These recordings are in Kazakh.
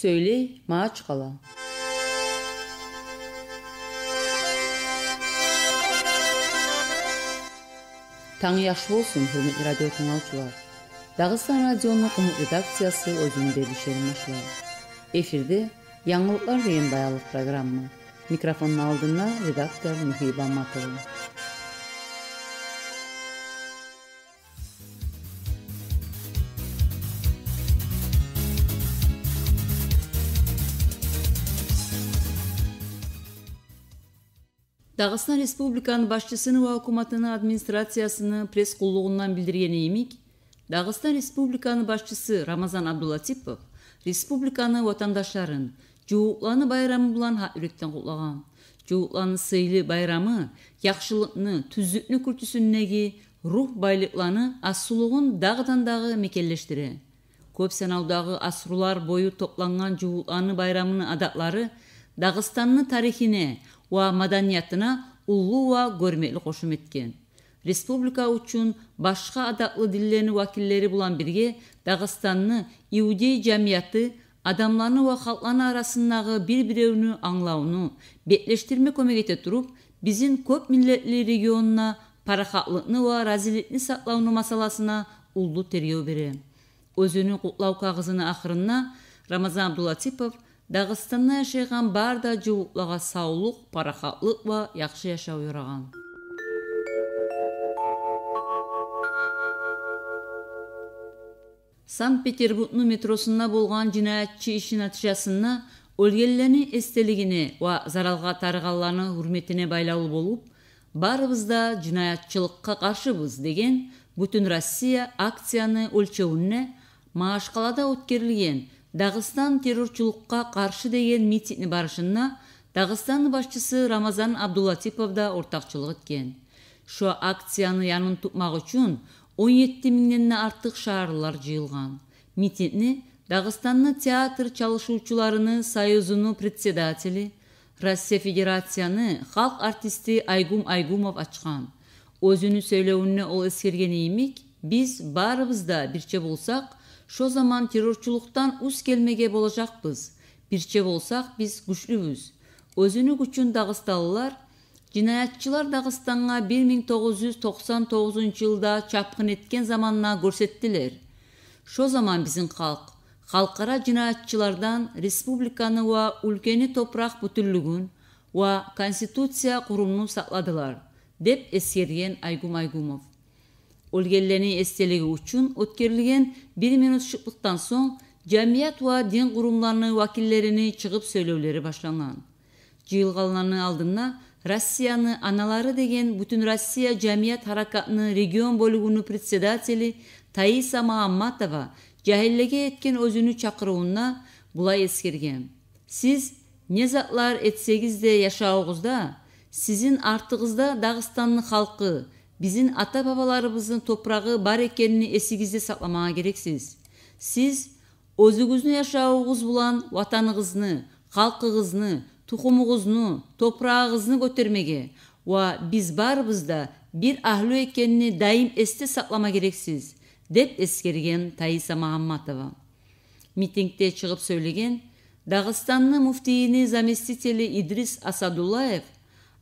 Söyley, Maaç xala. Tağı yaxşı olsun, hörmətli radio dinləyicilər. Dağıstan Radionun qum redaksiyası özünü belişerini başlayır. Efirdə Yanılıqlar deyən dayalı proqramı. Mikrofonun aldığında redaktor Mühibə Matırlı. Дағыстан Республиканы башчысыны ва өкмөтүнүн администрациясыны пресс құлығынан билдирген емек, Дағыстан Республиканы башчысы рамазан абдулатипов республиканы ватандаштарын жуукланы байрамы булан үректен кутлаган сыйлы байрамы яқшылықны түзікні күртүсүндеги рух байлықланы асылығын дағытандағы дағы дагы мекендештире көп саналдагы асруулар бою топланған жуукланы байрамынын адатлары дагыстанны тарихине ва маданиятына улуу ва көрмөлүү кошум эткен республика үчүн башка адаклы диллердин вакилдери булан бирге дагыстанны иудей жамияты адамларны ва халкларны арасындагы бири бирөөнү аңлауну беттештирме көмөк эте туруп биздин көп миллетли регионуна парахатлыкны ва разиликни саклауну масаласына улдуу тергөө берем өзүнүн кутлау кагызынын акырына рамазан абдулатипов Дағыстанда жайған барда да жуықлаға саулық, парақатлық ба, яқшы яшау юраған. Санкт-Петербургның метросында болған жинаятчы иши натыйжасында өлгенлернин эстелигине ва заралга тарыганлардын урметине байлаулуу болуп, барыбыз да жинаятчылыкка каршыбыз деген бүтін Россия акцияны өлчөүүнө Маашкалада өткөрүлгөн Дағыстан террорчулукка қаршы деген митингге барышына Дағыстан башчысы рамазан абдулатипов да ортакчылык эткен Шо акцияны янын тутмак үчүн 17 жети артық артык жиылған. жыйылган Дағыстанны театр чалышуучуларыны союзунун председатели россия федерацияны халк артисти айгум айгумов ачкан өзүнүн сөйлөмүнө ол эскерген биз баарыбыз да бирче болсак шо заман террорчулуктан уз келмеге болажакпыз бирче болсак биз біз өзүнү күчүн дагысталылар жинаятчылар дагыстанга бир миң тогуз жүз токсон тогузунчу жылда заманына көрсөттүлөр шо заман биздин калк халкара жинаятчылардан республиканы ва өлкөнү топурак бүтүрлүгүн ва конституция курумун сактадылар деп эскерген айгум айгумов Үлгерлерінің естелігі үшін өткерілген бір минут шықпықтан соң жәмият ва дин құрымларының вәкілдерінің шығып сөйлеулері башланған жыйылганлардын алдына Россияны аналары деген бүтін Россия жәмият харакатының регион бөлігінің председателі Таиса Маамматова жаһиллеге еткен өзүнү чакыруына бұлай эскерген. Сіз не затлар этсеңиз де яшаоогузда, сиздин артыгызда Дагыстандын халкы біздің ata babalarımızın бар bar ekenini esingizde saklamaya gereksiz. Siz өзүңүздүн жашооңуз булан ватаныңызны калкыңызны тукумуңузну көтермеге, көтөрмеге біз биз баарыбыз да бир ахлы дайым эсте саклама керексіз, деп эскерген таиса махамматова Митингте чыгып сөйлеген дагыстандын муфтийини заместители идрис асадуллаев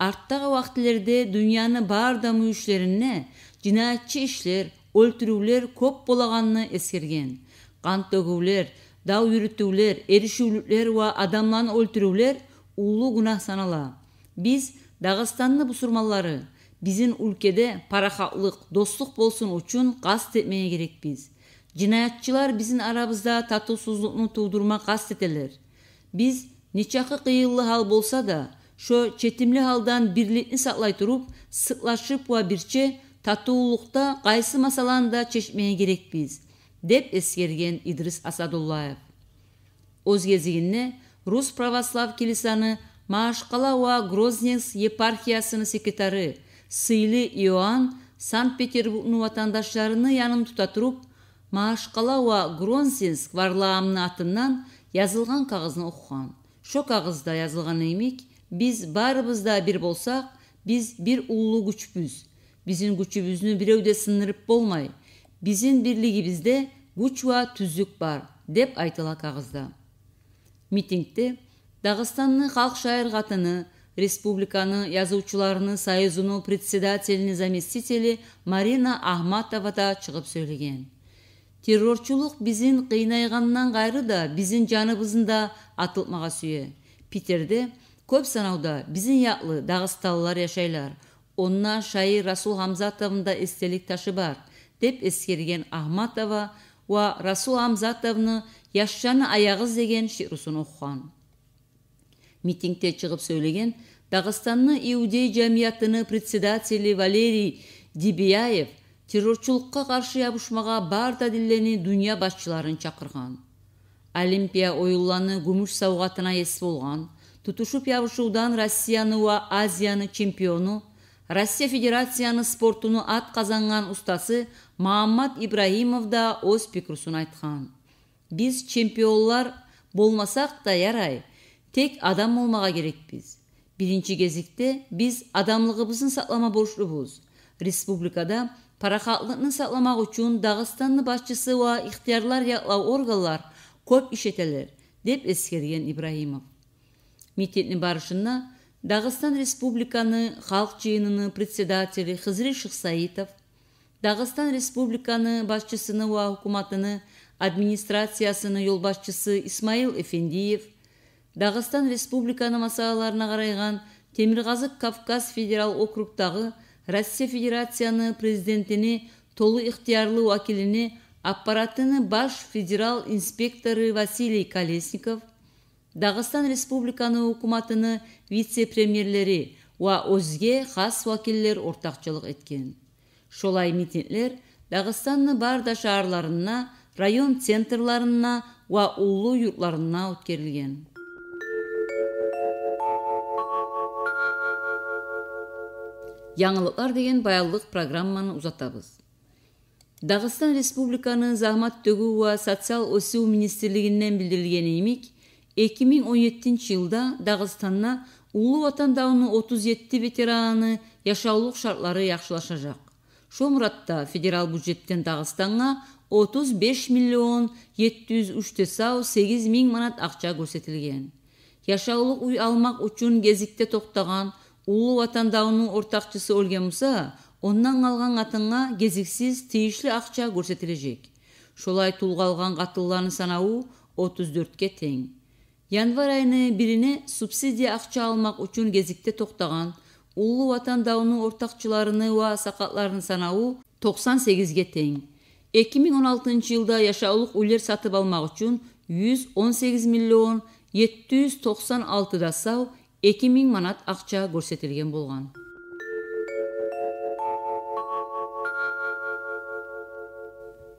artdagы убактылерде дүйнөнүн баардык мүйүшлерине жинаятчы иштер өлтүрүүлөр көп болаганын эскерген кант төгүүлөр дау жүрүтүүлөр эришүүлүклөр ва адамдарды өлтүрүүлөр улуу гунах санала биз дагыстандын бусурманлары биздин өлкеде парахатлык достук болсун үчүн касд этмей керекпиз жинаятчылар биздин арабызда татыусуздукну туудурмак касд этелер биз нечакы қиылы хал болса да шо, четимли халдан birlikni саклай туруп сыклашып va бирче қайсы кайсы масаланы да керекпиз деп эскерген идрис асадуллаев өз кезегинде рус православ килисаны маашкала ва грозненс епархиясынын секретары сыйлы иоанн санкт петербургну ватандаштарыны яным тута туруп маашкала ва грозненск варлаамынын атынан жазылган кагызын окуган шо кагызда жазылган эмик Биз барыбызда да бир болсақ, біз бир уулуу күчпүз. Биздин күчүбүздү бирөөдө сындырып болмай, биздин бирлигибизде күч ва түзүк бар, деп айтыла кагызда. Митингде Дагыстандын халк катыны, республиканы язуучуларынын союзунун председателинин заместители Марина Ахматова да чыгып сөйлеген. Террорчулук биздин кыйнайганынан кайры да биздин жаныбызында атылмага сүйе. Питерде көп санауда яқлы дағысталылар яшайлар, онна шайыр расул Хамзатовында эстелик ташы бар деп эскерген ахматова ва расул хамзатовны яшшаны аяғыз деген шиырысын оқған. митингте чыгып сөйлеген дагыстанны иудей жамиятыны председатели валерий дибияев террорчулукка каршы ябышмага бар дилени дүния башчыларын чакырган олимпия оюлланы күмүш саугатына эс болған. Тұтушып ябышудан россияны уа азияны чемпиону россия федерацияны спортуну ат қазанған ұстасы мааммат ибраимов да өз пикірісін айтқан біз чемпионлар болмасақ да ярай тек адам болмаға керекпіз биринчи кезекте биз адамлыгыбыздын саклама борчубуз республикада паракалдыкны сакламак үчүн дагыстандын башчысы ва ыктыярлар яклау органлар көп иш деп эскерген ибраимов митетне барышына дағыстан республиканы халық жиыныны председателі хызри шықсаитов дағыстан республиканы басшысыны уа администрациясыны администрациясының басшысы исмаил эфендиев дағыстан республиканы масалаларына қарайған Темірғазық кавказ федерал округтағы россия федерацияны президентіне толы иқтиярлы уәкіліне аппаратыны баш федерал инспекторы василий колесников дағыстан республиканы ұқыматыны вице премьерлері ва өзге хас вакиллер ортақчылық еткен. шолай митинглер Дағыстанны барда шаарларына район центрларына ва улу юртларына өткерілген. Яңылықлар деген баялық программаны узатабыз Дағыстан республиканы захмат төгүү ва социаль өсүү министрлигинен билдирилген 2017 жылда Дағыстанна Улу Ватан 37 ветераны яшаулық шарттары жакшылашажак. Шомратта федерал бюджеттен Дагыстанга 35 миллион 703 мың манат акча көрсетилген. Жашоолук үй алмак үчүн кезикте токтоган Улу Ватан даунун ортакчысы өлген болса, ондан алган атыңа кезиксиз тийишли акча көрсетилежек. Шулай тулгалган катылдардын саны 34 тең. Январь айны birine субсидия ақча алмақ için кезікте тоқтаған, ұлы Ватан дауының ортақчыларыны ва сақатларын санауы 98-ге тең. 2016 жылда яшаулық үйлер сатып алмақ үшін 118 миллион 796 да сау 2000 манат ақча көрсетілген болған.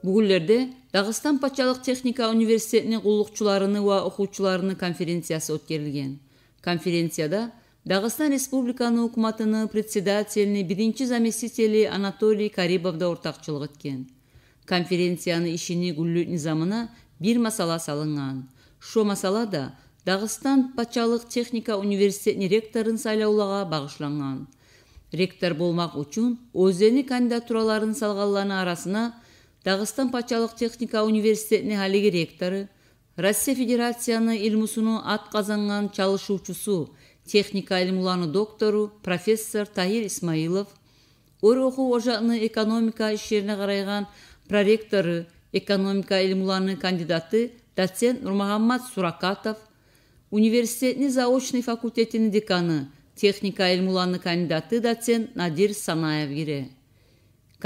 Бүгілерде Дагыстан патшалык техника университетинин кулукчуларыны ва окуучуларыны конференциясы өткерілген. Конференцияда Дағыстан Республиканы ұқыматыны председателини биринчи заместители Анатолий Карибов да ортакчылык эткен. Конференцияны ишини гүллүү низамына бир масала салынган. Шо масала да Дагыстан патшалык техника университетинин ректорун сайлоолага багышланган. Ректор болмак үчүн өзені кандидатураларын салганларнын арасына Дағыстан пачалық Техника Университетіне әлігі ректоры, Россия Федерацияны илмусуну ат казанган чалышуучусу, техника илмуланы доктору профессор Тахир Исмаилов, ор окуу экономика иштерине карайган проректору, экономика илмуланы кандидаты доцент Нурмагаммад Суракатов, университетни заочный факультетинин деканы, техника илмуланы кандидаты доцент Надир Санаев кире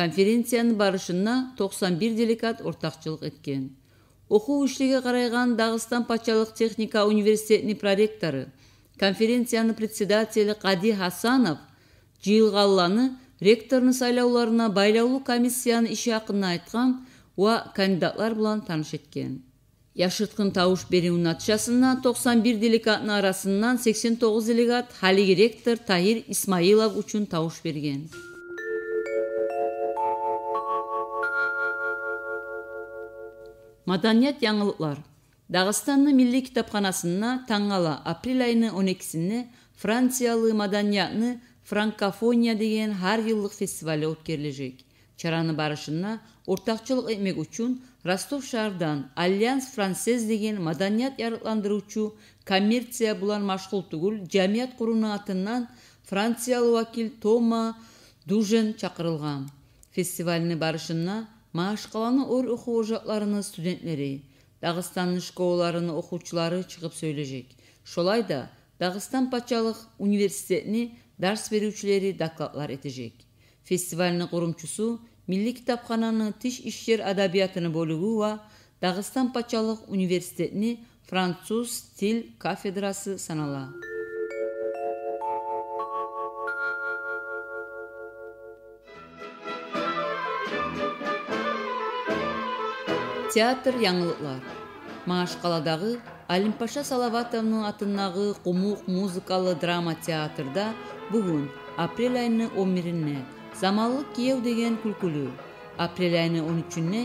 конференциянын барышына 91 делегат ортакчылык эткен Оқу үшлеге қарайған Дағыстан патшалык техника университетинин проректору конференцияны председатели кади хасанов жыйылгалланы ректорны сайлауларына байлоолуу комиссиянын иши ақынна айткан ва кандидатлар бұлан тааныш эткен яшырткын табыш берүүнүн натыйжасында токсон бир делегаттын арасынан сексен тогуз делегат халиги ректор Тайыр исмаилов үчүн табыш берген маданият яңылықлар. Дағыстанны милли китапканасына таңғала апрель айынын 12 экисинде франциялы маданиятны франкофония деген хар еллық фестивалі өткөрүлөжөк чараны барышынна ортақчылық этмек үчін ростов шардан альянс францез деген маданият үчі коммерция бұлан машқыл түгіл жамият құруны атынан франциялы вакил тома дужен чакырылган фестивалине барышына Маш қаланы ор оқу студентлері, Дағыстанның школларыны оқучылары чығып сөйлежек. Шолай да Дағыстан патчалық университетіні дарс беруучілері дакладлар етежек. Фестивалінің құрымчысы Милли китапхананы тиш ішчер адабиятыны болуғы ва Дағыстан патчалық университетіні француз стил кафедрасы санала. театр яңылыклар мааш қаладағы алимпаша Салаватовның атындагы кумук музыкалы драма театрда бүгін апрель айынын 11 бирине замалық киев деген күлкілі, апрель айынын 13 үчүнө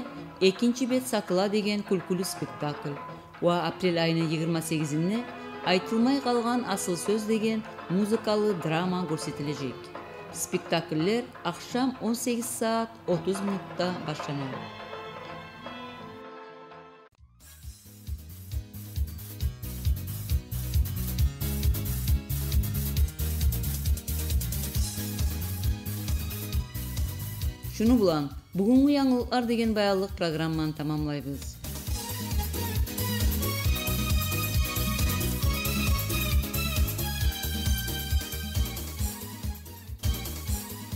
экинчи бет сатыла деген күлкілі спектакль ва апрель айынын 28-іне айтылмай қалған асыл сөз деген музыкалы драма жек. Спектакллер ақшам 18 саат 30 минутта баштанат жүні бұлан бүгінгі яңылықтар деген баялық программаны тәмамлайбыз